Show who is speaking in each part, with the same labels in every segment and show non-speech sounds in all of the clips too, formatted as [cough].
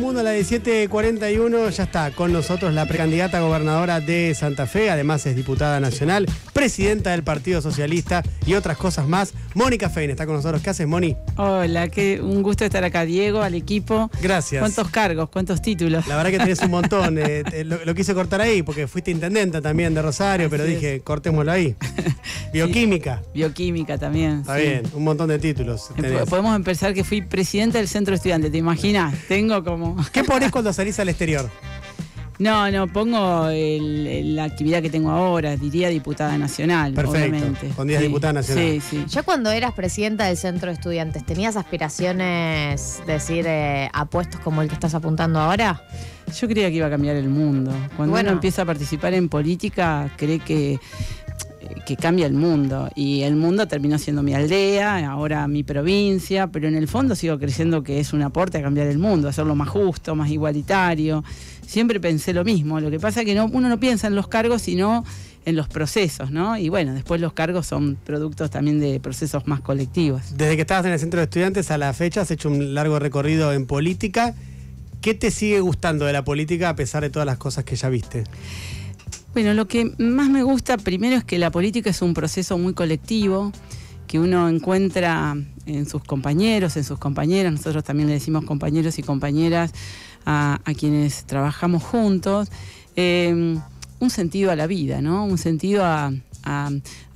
Speaker 1: Mundo a las 17.41 ya está con nosotros la precandidata gobernadora de Santa Fe, además es diputada nacional, presidenta del Partido Socialista y otras cosas más. Mónica
Speaker 2: Fein está con nosotros. ¿Qué haces, Moni? Hola, qué un gusto estar acá, Diego, al equipo. Gracias. ¿Cuántos cargos, cuántos títulos? La verdad que tenés un montón.
Speaker 1: Eh, [laughs] eh, lo, quise cortar ahí porque fuiste intendenta también de
Speaker 2: Rosario, pero dije, cortémoslo ahí. [laughs] Bioquímica. bioquímica también. Está bien,
Speaker 1: un montón de títulos.
Speaker 2: Podemos empezar que fui presidenta del centro estudiante, ¿te imaginas? Tengo como. ¿Qué ponés [laughs] cuando salís al exterior? No, no, pongo la actividad que tengo ahora, diría diputada nacional. Perfecto. Pondrías diputada nacional. Sí, sí. Ya cuando eras presidenta del centro de estudiantes, ¿tenías aspiraciones, decir, eh, a puestos como el que estás apuntando ahora? Yo creía que iba a cambiar el mundo. Cuando uno empieza a participar en política, cree que que cambia el mundo. Y el mundo terminó siendo mi aldea, ahora mi provincia, pero en el fondo sigo creyendo que es un aporte a cambiar el mundo, hacerlo más justo, más igualitario siempre pensé lo mismo. Lo que pasa es que no, uno no piensa en los cargos, sino en los procesos, ¿no? Y bueno, después los cargos son productos también de procesos más colectivos.
Speaker 1: Desde que estabas en el centro de estudiantes a la fecha has hecho un largo recorrido en política. ¿Qué te sigue gustando de la política a pesar de todas las cosas que ya viste?
Speaker 2: Bueno, lo que más me gusta primero es que la política es un proceso muy colectivo, que uno encuentra en sus compañeros, en sus compañeras, nosotros también le decimos compañeros y compañeras, a, quienes trabajamos juntos, eh, un sentido a la vida, ¿no? Un sentido a,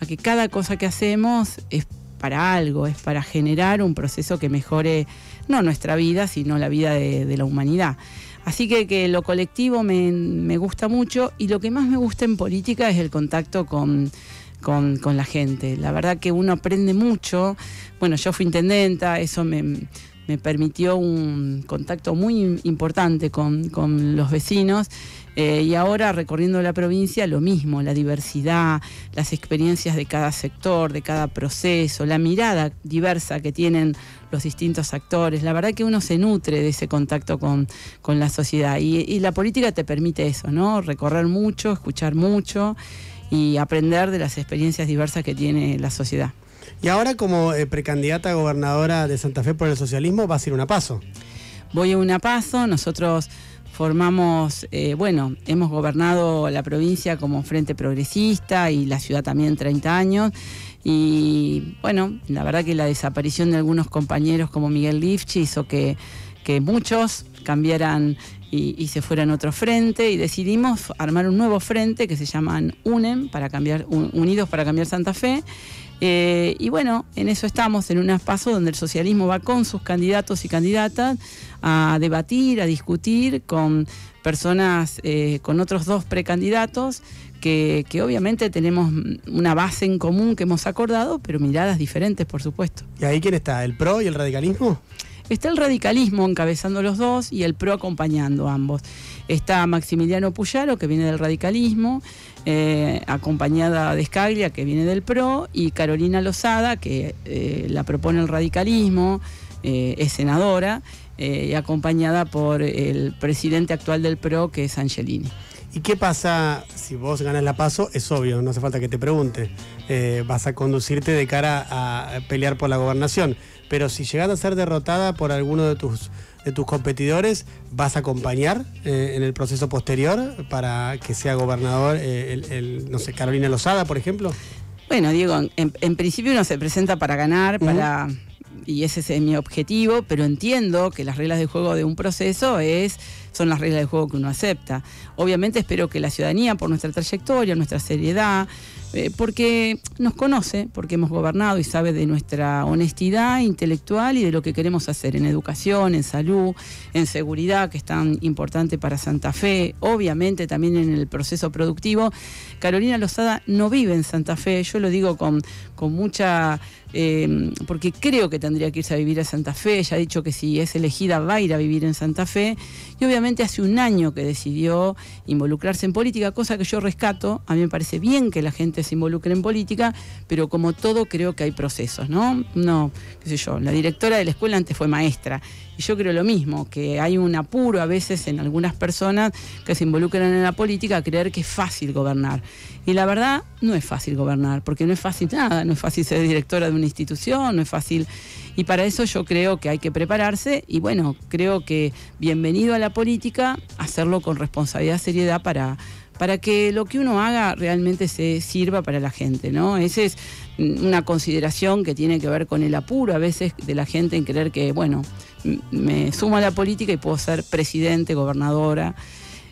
Speaker 2: que cada cosa que hacemos es para algo, es para generar un proceso que mejore no nuestra vida, sino la vida de, la humanidad. Así que, lo colectivo me, gusta mucho y lo que más me gusta en política es el contacto con, con la gente. La verdad que uno aprende mucho. Bueno, yo fui intendenta, eso me, me permitió un contacto muy importante con, los vecinos eh, y ahora recorriendo la provincia lo mismo, la diversidad, las experiencias de cada sector, de cada proceso, la mirada diversa que tienen los distintos actores. La verdad que uno se nutre de ese contacto con, la sociedad y, y la política te permite eso, ¿no? Recorrer mucho, escuchar mucho y aprender de las experiencias diversas que tiene la sociedad. Y ahora como eh, precandidata gobernadora de Santa Fe por el socialismo, va a ir una paso. Voy a una paso, nosotros formamos, eh, bueno, hemos gobernado la provincia como Frente Progresista y la ciudad también 30 años. Y bueno, la verdad que la desaparición de algunos compañeros como Miguel Lifchi hizo que, muchos cambiaran y, se fueran a otro frente y decidimos armar un nuevo frente que se llama UNEM, para cambiar, Unidos para Cambiar Santa Fe, eh, y bueno, en eso estamos, en un espacio donde el socialismo va con sus candidatos y candidatas a debatir, a discutir con personas, eh, con otros dos precandidatos, que, que, obviamente tenemos una base en común que hemos acordado, pero miradas diferentes, por supuesto. ¿Y ahí quién está? ¿El PRO y el radicalismo? Está el radicalismo encabezando los dos y el PRO acompañando ambos. Está Maximiliano Puyaro, que viene del radicalismo, eh, acompañada de Scaglia, que viene del PRO, y Carolina Lozada, que eh, la propone el radicalismo, eh, es senadora, y acompañada por el presidente actual del PRO, que es Angelini. ¿Y qué pasa si vos ganas la
Speaker 1: paso? Es obvio, no hace falta que te pregunte. vas a conducirte de cara a pelear por la gobernación pero si llegas a ser derrotada por alguno de tus, de tus competidores, ¿vas a acompañar eh, en el proceso posterior para que sea gobernador, eh, el,
Speaker 2: no sé, Carolina Lozada, por ejemplo? Bueno, Diego, en, principio uno se presenta para ganar, para y ese es eh, mi objetivo, pero entiendo que las reglas de juego de un proceso es, son las reglas de juego que uno acepta. Obviamente espero que la ciudadanía, por nuestra trayectoria, nuestra seriedad, eh, porque nos conoce, porque hemos gobernado y sabe de nuestra honestidad intelectual y de lo que queremos hacer en educación, en salud, en seguridad, que es tan importante para Santa Fe, obviamente también en el proceso productivo. Carolina Lozada no vive en Santa Fe, yo lo digo con, con mucha... Eh, porque creo que tendría que irse a vivir a Santa Fe, ella ha dicho que si es elegida va a ir a vivir en Santa Fe, y obviamente hace un año que decidió involucrarse en política, cosa que yo rescato, a mí me parece bien que la gente se involucren en política, pero como todo creo que hay procesos, ¿no? No, qué sé yo, la directora de la escuela antes fue maestra. Y yo creo lo mismo, que hay un apuro a veces en algunas personas que se involucran en la política a creer que es fácil gobernar. Y la verdad, no es fácil gobernar, porque no es fácil nada, no es fácil ser directora de una institución, no es fácil... Y para eso yo creo que hay que prepararse y bueno, creo que bienvenido a la política, hacerlo con responsabilidad, seriedad para para que lo que uno haga realmente se sirva para la gente, ¿no? Esa es mm, una consideración que tiene que ver con el apuro a veces de la gente en creer que, bueno, me sumo a la política y puedo ser presidente, gobernadora.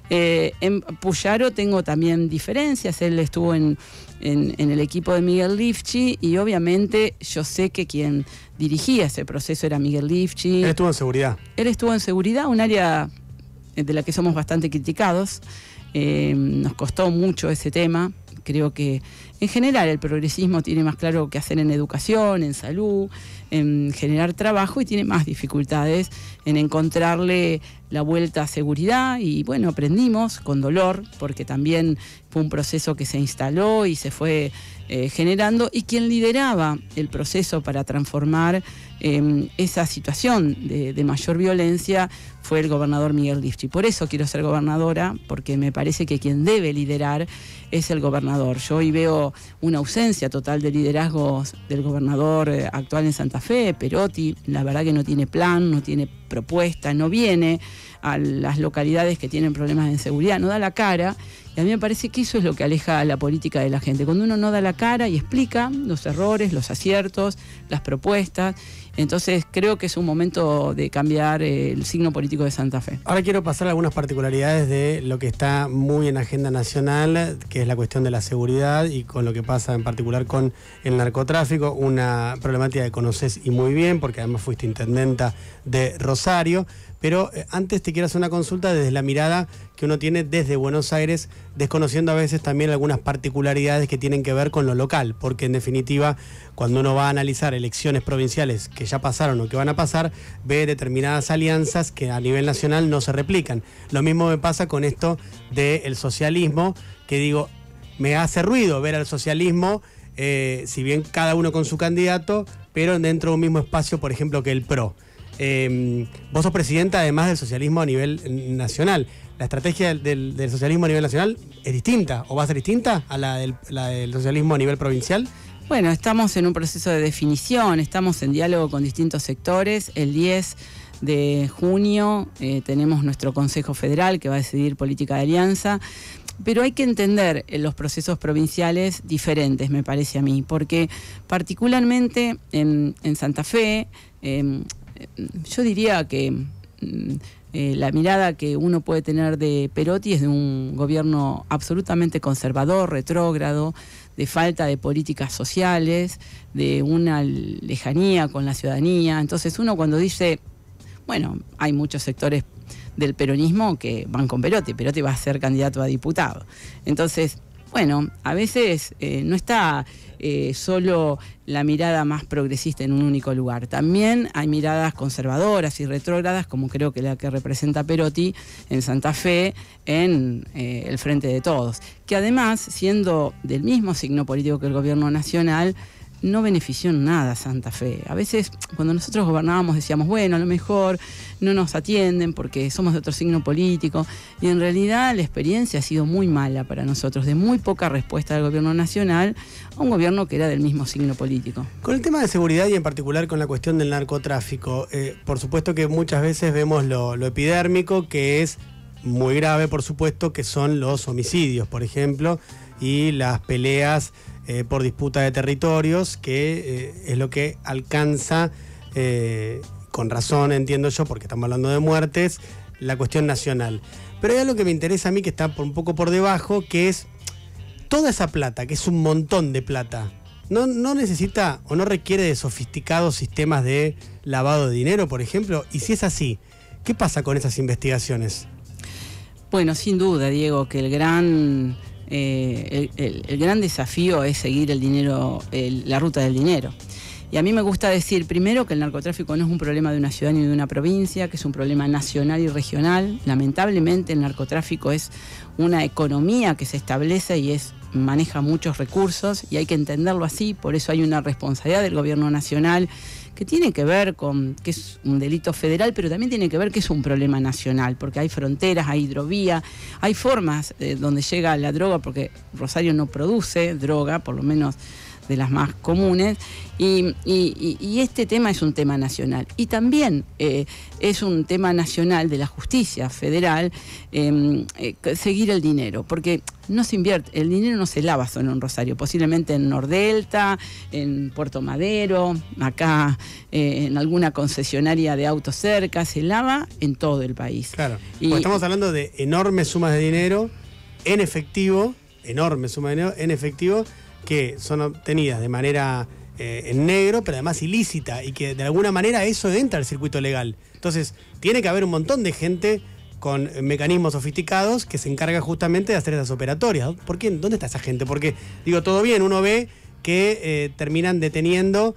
Speaker 2: Eh, en Puyaro tengo también diferencias, él estuvo en, en, el equipo de Miguel Lifchi y obviamente yo sé que quien dirigía ese proceso era Miguel Lifchi. Él estuvo en seguridad. Él estuvo en seguridad, un área de la que somos bastante criticados. Eh, nos costó mucho ese tema. Creo que en general el progresismo tiene más claro qué hacer en educación, en salud, en generar trabajo y tiene más dificultades en encontrarle la vuelta a seguridad y bueno, aprendimos con dolor porque también fue un proceso que se instaló y se fue eh, generando y quien lideraba el proceso para transformar Em, esa situación de, mayor violencia fue el gobernador Miguel Lifchi. Por eso quiero ser gobernadora, porque me parece que quien debe liderar es el gobernador. Yo hoy veo una ausencia total de liderazgos del gobernador eh, actual en Santa Fe, Perotti, la verdad que no tiene plan, no tiene propuesta, no viene a las localidades que tienen problemas de inseguridad, no da la cara. Y a mí me parece que eso es lo que aleja a la política de la gente. Cuando uno no da la cara y explica los errores, los aciertos, las propuestas, entonces creo que es un momento de cambiar eh, el signo político de Santa Fe. Ahora
Speaker 1: quiero pasar a algunas particularidades de lo que está muy en agenda nacional, que es la cuestión de la seguridad y con lo que pasa en particular con el narcotráfico, una problemática que conoces y muy bien, porque además fuiste intendenta de Rosario pero eh, antes te quiero hacer una consulta desde la mirada que uno tiene desde Buenos Aires, desconociendo a veces también algunas particularidades que tienen que ver con lo local, porque en definitiva, cuando uno va a analizar elecciones provinciales que ya pasaron o que van a pasar, ve determinadas alianzas que a nivel nacional no se replican. Lo mismo me pasa con esto del socialismo, que digo, me hace ruido ver al socialismo, eh, si bien cada uno con su candidato, pero dentro de un mismo espacio, por ejemplo, que el PRO. Em, vos sos presidenta además del socialismo a nivel nacional. ¿La estrategia del, socialismo a nivel nacional es distinta o va a ser distinta a
Speaker 2: la del, socialismo a nivel provincial? Bueno, estamos en un proceso de definición, estamos en diálogo con distintos sectores. El 10 de junio eh, tenemos nuestro Consejo Federal que va a decidir política de alianza. Pero hay que entender eh, los procesos provinciales diferentes, me parece a mí, porque particularmente en, Santa Fe, em, yo diría que mm, eh, la mirada que uno puede tener de Perotti es de un gobierno absolutamente conservador, retrógrado, de falta de políticas sociales, de una lejanía con la ciudadanía. Entonces uno cuando dice, bueno, hay muchos sectores del peronismo que van con Perotti, Perotti va a ser candidato a diputado. Entonces, bueno, a veces eh, no está eh, solo la mirada más progresista en un único lugar. También hay miradas conservadoras y retrógradas, como creo que la que representa Perotti en Santa Fe, en eh, el Frente de Todos, que además, siendo del mismo signo político que el gobierno nacional, no benefició en nada Santa Fe. A veces cuando nosotros gobernábamos decíamos, bueno, a lo mejor no nos atienden porque somos de otro signo político. Y en realidad la experiencia ha sido muy mala para nosotros, de muy poca respuesta del gobierno nacional a un gobierno que era del mismo signo político.
Speaker 1: Con el tema de seguridad y en particular con la cuestión del narcotráfico, eh, por supuesto que muchas veces vemos lo, lo epidérmico que es muy grave, por supuesto, que son los homicidios, por ejemplo, y las peleas eh, por disputa de territorios, que eh, es lo que alcanza, eh, con razón entiendo yo, porque estamos hablando de muertes, la cuestión nacional. Pero hay algo que me interesa a mí, que está por, un poco por debajo, que es toda esa plata, que es un montón de plata, no, no necesita o no requiere de sofisticados sistemas de lavado de dinero, por ejemplo, y si es así, ¿qué pasa con esas investigaciones?
Speaker 2: Bueno, sin duda, Diego, que el gran eh, el, gran desafío es seguir el dinero, la ruta del dinero. Y a mí me gusta decir primero que el narcotráfico no es un problema de una ciudad ni de una provincia, que es un problema nacional y regional. Lamentablemente el narcotráfico es una economía que se establece y maneja muchos recursos y hay que entenderlo así, por eso hay una responsabilidad del gobierno nacional tiene que ver con que es un delito federal, pero también tiene que ver que es un problema nacional, porque hay fronteras, hay hidrovía, hay formas eh, donde llega la droga, porque Rosario no produce droga, por lo menos de las más comunes. Y, este tema es un tema nacional. Y también eh, es un tema nacional de la justicia federal em, eh, seguir el dinero, porque no se invierte, el dinero no se lava solo en Rosario, posiblemente en Nordelta, en Puerto Madero, acá eh, en alguna concesionaria de autos cerca, se lava en todo el país. Claro,
Speaker 1: estamos hablando de enormes sumas de dinero en efectivo, enormes sumas de dinero en efectivo que son obtenidas de manera eh, en negro, pero además ilícita, y que de alguna manera eso entra al circuito legal. Entonces, tiene que haber un montón de gente con mecanismos sofisticados que se encarga justamente de hacer esas operatorias. ¿Dónde está esa gente? Porque, digo, todo bien, uno ve que eh, terminan deteniendo,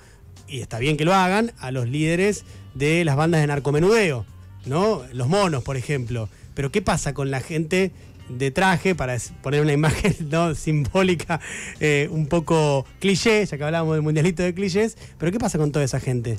Speaker 1: y está bien que lo hagan, a los líderes de las bandas de narcomenudeo, ¿no? Los monos, por ejemplo. Pero ¿qué pasa con la gente de traje, para poner una imagen [laughs] ¿no? simbólica, eh, un poco cliché, ya que hablábamos del mundialito de clichés, pero ¿qué pasa con toda esa gente?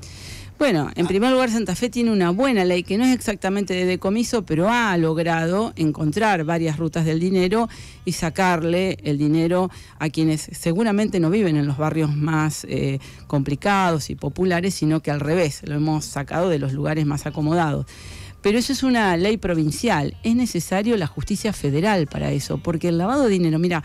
Speaker 2: Bueno, en ah. primer lugar, Santa Fe tiene una buena ley que no es exactamente de decomiso, pero ha logrado encontrar varias rutas del dinero y sacarle el dinero a quienes seguramente no viven en los barrios más eh, complicados y populares, sino que al revés, lo hemos sacado de los lugares más acomodados. Pero eso es una ley provincial. Es necesario la justicia federal para eso, porque el lavado de dinero, mira,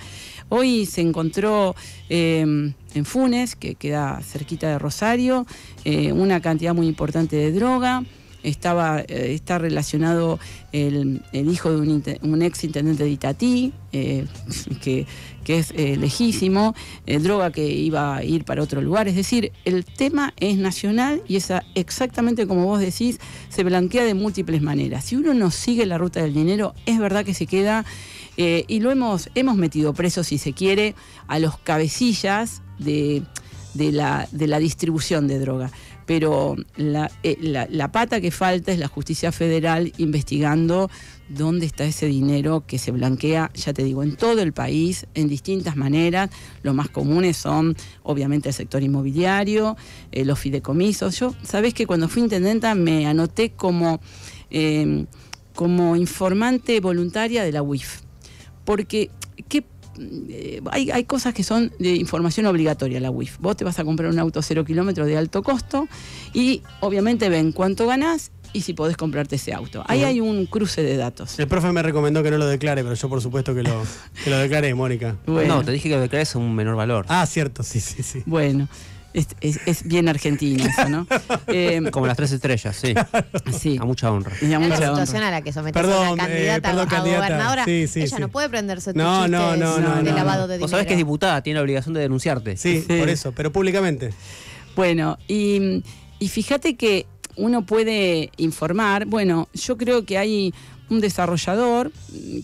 Speaker 2: hoy se encontró em, en Funes, que queda cerquita de Rosario, eh, una cantidad muy importante de droga estaba, eh, está relacionado el, hijo de un, ex intendente de Itatí, eh, [laughs] que, es eh, lejísimo, droga que iba a ir para otro lugar. Es decir, el tema es nacional y es exactamente como vos decís, se blanquea de múltiples maneras. Si uno no sigue la ruta del dinero, es verdad que se queda, y lo hemos, metido preso, si se quiere, a los cabecillas de la distribución de droga pero eh, la, pata que falta es la justicia federal investigando dónde está ese dinero que se blanquea, ya te digo, en todo el país, en distintas maneras. Los más comunes son, obviamente, el sector inmobiliario, eh, los fideicomisos. Yo, sabes que cuando fui intendenta me anoté como, eh, como informante voluntaria de la UIF, porque ¿qué Mm, eh, hay, hay, cosas que son de información obligatoria la WIF. Vos te vas a comprar un auto cero kilómetros de alto costo y obviamente ven cuánto ganás y si podés comprarte ese auto. Ahí hay un cruce de
Speaker 1: datos. El profe me recomendó que no lo declare, pero yo por supuesto que lo, que lo declaré, Mónica. No, te dije que lo
Speaker 2: declares un menor valor. Ah, cierto, sí, sí, sí. Bueno. Es, es, bien argentino eso, ¿no? [laughs] Eh, Como las tres estrellas, sí. sí. A mucha honra. Y a mucha la situación a la que sometes a la candidata, eh, a gobernadora. Sí, sí, ella no puede prenderse no, tu no, no, no, de lavado de dinero. Vos sabés que es
Speaker 1: diputada, tiene la obligación de denunciarte. Sí, por eso, pero públicamente.
Speaker 2: Bueno, y, y fíjate que uno puede informar. Bueno, yo creo que hay un desarrollador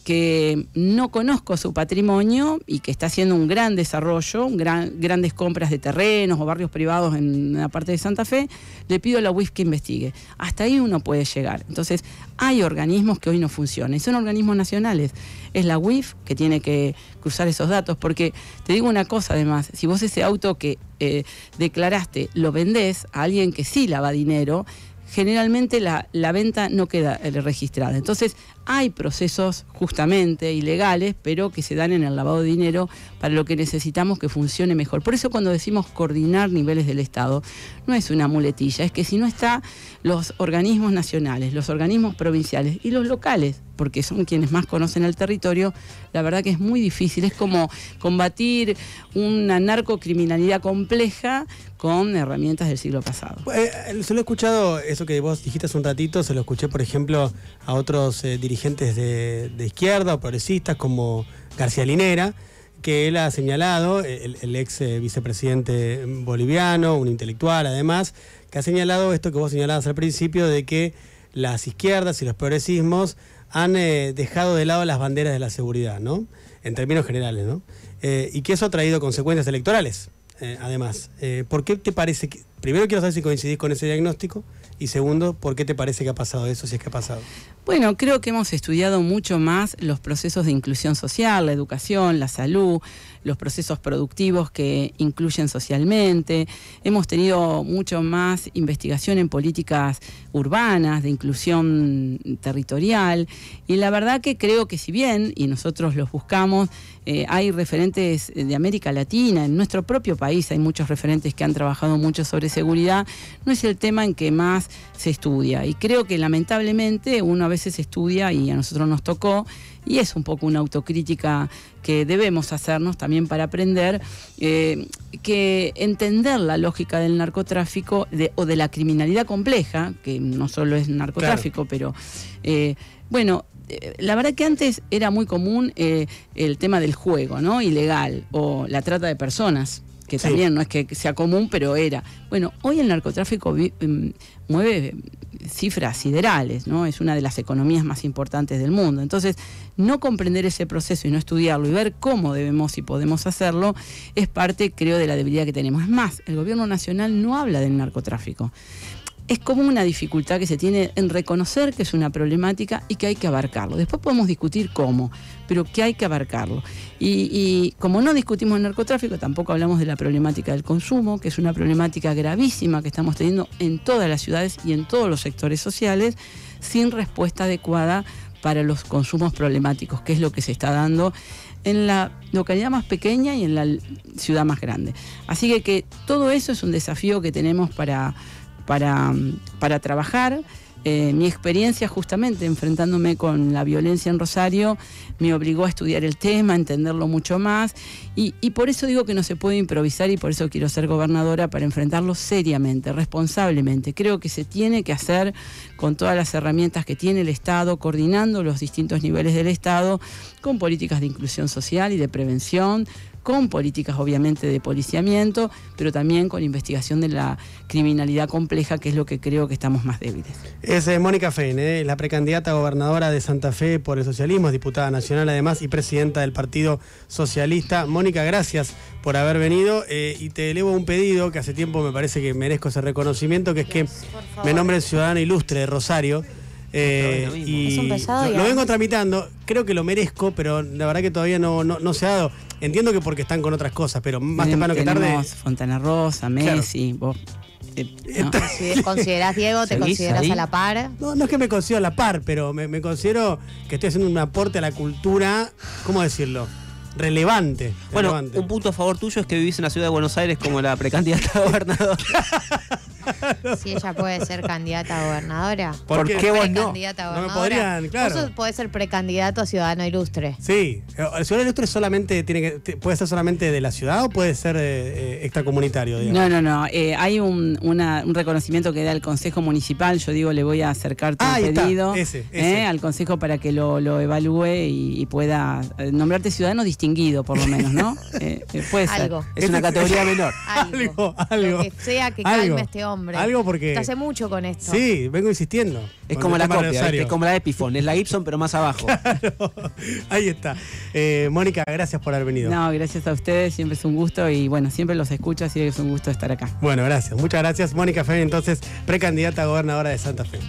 Speaker 2: que no conozco su patrimonio y que está haciendo un gran desarrollo, grandes compras de terrenos o barrios privados en la parte de Santa Fe, le pido a la UIF que investigue. Hasta ahí uno puede llegar. Entonces, hay organismos que hoy no funcionan y son organismos nacionales. Es la UIF que tiene que cruzar esos datos, porque te digo una cosa además, si vos ese auto que eh, declaraste lo vendés a alguien que sí lava dinero, generalmente la, la venta no queda eh, registrada. Entonces, hay procesos justamente ilegales, pero que se dan en el lavado de dinero para lo que necesitamos que funcione mejor. Por eso cuando decimos coordinar niveles del Estado, no es una muletilla, es que si no están los organismos nacionales, los organismos provinciales y los locales, porque son quienes más conocen el territorio, la verdad que es muy difícil, es como combatir una narcocriminalidad compleja con herramientas del siglo pasado.
Speaker 1: Eh, se lo he escuchado, eso que vos dijiste hace un ratito, se lo escuché, por ejemplo, a otros dirigentes eh, dirigentes de, izquierda o progresistas como García Linera, que él ha señalado, el, ex eh, vicepresidente boliviano, un intelectual además, que ha señalado esto que vos señalabas al principio, de que las izquierdas y los progresismos han eh, dejado de lado las banderas de la seguridad, ¿no? En términos generales, ¿no? Eh, y que eso ha traído consecuencias electorales, además. ¿Por qué te parece que... Primero quiero saber si coincidís
Speaker 2: con ese diagnóstico y segundo, ¿por qué te parece que ha pasado eso, si es que ha pasado? Bueno, creo que hemos estudiado mucho más los procesos de inclusión social, la educación, la salud, los procesos productivos que incluyen socialmente. Hemos tenido mucho más investigación en políticas urbanas, de inclusión territorial. Y la verdad que creo que si bien, y nosotros los buscamos, eh, hay referentes de América Latina, en nuestro propio país hay muchos referentes que han trabajado mucho sobre seguridad, no es el tema en que más se estudia. Y creo que lamentablemente uno vez se estudia y a nosotros nos tocó, y es un poco una autocrítica que debemos hacernos también para aprender, eh, que entender la lógica del narcotráfico o de la criminalidad compleja, que no solo es narcotráfico, pero eh, bueno, eh, la verdad que antes era muy común el tema del juego, ¿no? Ilegal o la trata de personas que también no es que sea común, pero era. Bueno, hoy el narcotráfico em, mueve cifras siderales, ¿no? Es una de las economías más importantes del mundo. Entonces, no comprender ese proceso y no estudiarlo y ver cómo debemos y podemos hacerlo es parte, creo, de la debilidad que tenemos. Es más, el gobierno nacional no habla del narcotráfico es como una dificultad que se tiene en reconocer que es una problemática y que hay que abarcarlo. Después podemos discutir cómo, pero que hay que abarcarlo. Y, como no discutimos el narcotráfico, tampoco hablamos de la problemática del consumo, que es una problemática gravísima que estamos teniendo en todas las ciudades y en todos los sectores sociales, sin respuesta adecuada para los consumos problemáticos, que es lo que se está dando en la localidad más pequeña y en la ciudad más grande. Así que todo eso es un desafío que tenemos para para, para trabajar. Eh, mi experiencia justamente enfrentándome con la violencia en Rosario me obligó a estudiar el tema, a entenderlo mucho más y, por eso digo que no se puede improvisar y por eso quiero ser gobernadora para enfrentarlo seriamente, responsablemente. Creo que se tiene que hacer con todas las herramientas que tiene el Estado, coordinando los distintos niveles del Estado, con políticas de inclusión social y de prevención, con políticas obviamente de policiamiento, pero también con investigación de la criminalidad compleja, que es lo que creo que estamos más débiles.
Speaker 1: Es eh, Mónica Fein, eh, la precandidata gobernadora de Santa Fe por el socialismo, diputada nacional además y presidenta del Partido Socialista gracias por haber venido eh, y te elevo un pedido que hace tiempo me parece que merezco ese reconocimiento, que es que me nombre ciudadano ilustre de Rosario. Eh, y lo, vengo tramitando, creo que lo merezco, pero la verdad que todavía no, no, se ha dado. Entiendo que porque están con otras cosas, pero más temprano que tarde.
Speaker 2: Fontana Rosa, Messi, vos. Eh, ¿Considerás, Diego, te consideras a la par?
Speaker 1: No, no es que me considero a la par, pero me, considero que estoy haciendo un aporte a la cultura, ¿cómo decirlo? relevante. Bueno, un punto a favor tuyo es que vivís en la ciudad de Buenos Aires como la precandidata gobernadora. [laughs]
Speaker 2: [laughs] si ella puede ser candidata a gobernadora. ¿Por, qué no? No me podrían, claro. Vos podés ser precandidato a ciudadano ilustre.
Speaker 1: Sí. ¿El ciudadano ilustre solamente tiene que, puede ser solamente de la ciudad o puede ser eh, extracomunitario? No,
Speaker 2: no, no. Eh, hay un, reconocimiento que da el Consejo Municipal. Yo digo, le voy a acercar tu ah, pedido eh, al Consejo para que lo, evalúe y, pueda nombrarte ciudadano distinguido, por lo menos, ¿no? [laughs] puede ser. Es una categoría [laughs] menor. Algo, algo. que sea que calme este hombre. Algo porque. Te hace mucho con esto. Sí,
Speaker 1: vengo insistiendo. Es como la copia, es como la es la Gibson, pero más abajo. [laughs] Ahí está. Eh, Mónica, gracias por haber venido.
Speaker 2: No, gracias a ustedes,
Speaker 1: siempre es un gusto y bueno, siempre los escucho, así es un gusto estar acá. Bueno, gracias. Muchas gracias, Mónica Fein entonces, precandidata a gobernadora de Santa Fe.